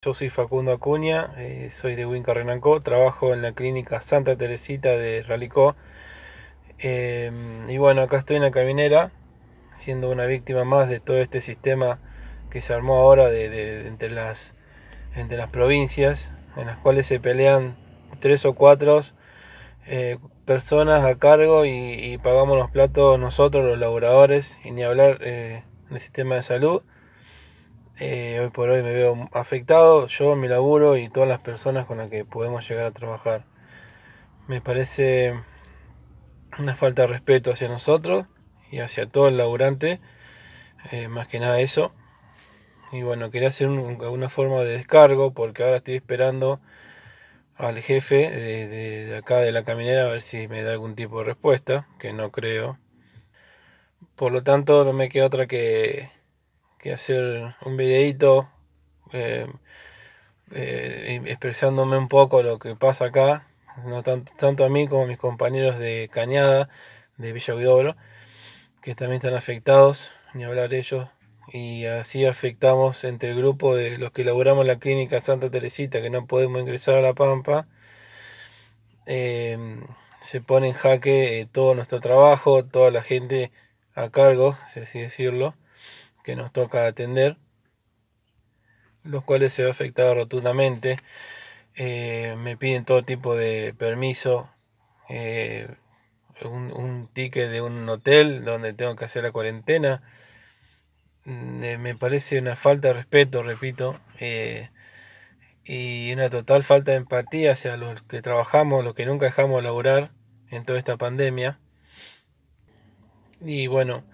Yo soy Facundo Acuña, eh, soy de Winca trabajo en la clínica Santa Teresita de Ralicó. Eh, y bueno, acá estoy en la caminera, siendo una víctima más de todo este sistema que se armó ahora de, entre, las, entre las provincias, en las cuales se pelean tres o cuatro eh, personas a cargo y, y, pagamos los platos nosotros, los laboradores, y ni hablar del sistema de salud. Eh, hoy por hoy me veo afectado, yo, mi laburo y todas las personas con las que podemos llegar a trabajar. Me parece una falta de respeto hacia nosotros y hacia todo el laburante, eh, más que nada eso. Y bueno, quería hacer alguna una forma de descargo porque ahora estoy esperando al jefe de, acá de la caminera a ver si me da algún tipo de respuesta, que no creo. Por lo tanto, no me queda otra que que hacer un videito eh, eh, expresándome un poco lo que pasa acá, no tanto, a mí como a mis compañeros de Cañada, de Villa Guidobro, que también están afectados, ni hablar ellos, y así afectamos entre el grupo de los que elaboramos la clínica Santa Teresita, que no podemos ingresar a La Pampa, em, se pone en jaque eh, todo nuestro trabajo, toda la gente a cargo, si así decirlo, que nos toca atender, los cuales se ve afectado rotundamente. Eh, me piden todo tipo de permiso, eh, un, ticket de un hotel donde tengo que hacer la cuarentena. Mm, eh, me parece una falta de respeto, repito, y una total falta de empatía hacia los que trabajamos, los que nunca dejamos de laborar en toda esta pandemia. Y bueno,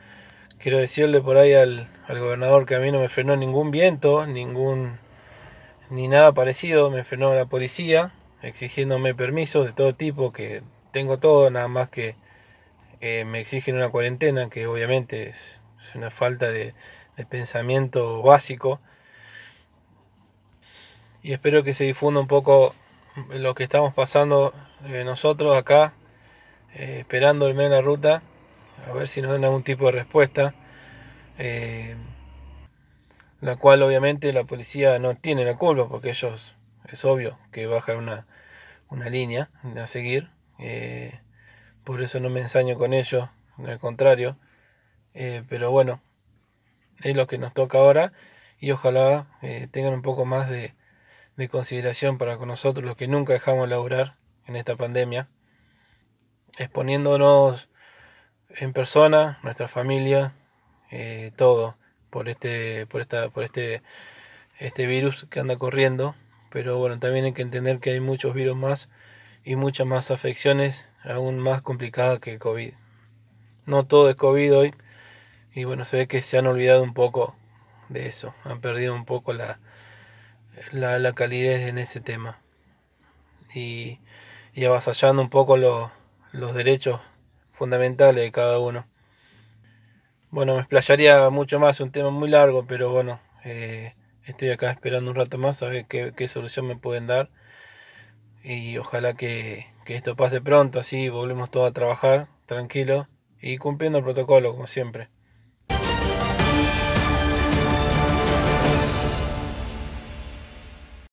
Quiero decirle por ahí al, gobernador que a mí no me frenó ningún viento, ningún ni nada parecido, me frenó la policía exigiéndome permisos de todo tipo, que tengo todo, nada más que eh, me exigen una cuarentena, que obviamente es, una falta de, pensamiento básico. Y espero que se difunda un poco lo que estamos pasando eh, nosotros acá, eh, esperando el medio de la ruta a ver si nos dan algún tipo de respuesta, eh, la cual obviamente la policía no tiene la culpa porque ellos, es obvio que bajan una, una línea a seguir, eh, por eso no me ensaño con ellos, al contrario, eh, pero bueno, es lo que nos toca ahora y ojalá tengan un poco más de, de consideración para con nosotros los que nunca dejamos laburar en esta pandemia, exponiéndonos en persona, nuestra familia, eh, todo por este, por esta, por este, este virus que anda corriendo. Pero bueno, también hay que entender que hay muchos virus más y muchas más afecciones aún más complicadas que el COVID. No todo es COVID hoy y bueno, se ve que se han olvidado un poco de eso, han perdido un poco la, la, calidez en ese tema y, avasallando un poco los derechos fundamentales de cada uno. Bueno, me explayaría mucho más, un tema muy largo, pero bueno, eh, estoy acá esperando un rato más a ver qué, solución me pueden dar. Y ojalá que, que, esto pase pronto, así volvemos todos a trabajar tranquilo y cumpliendo el protocolo como siempre.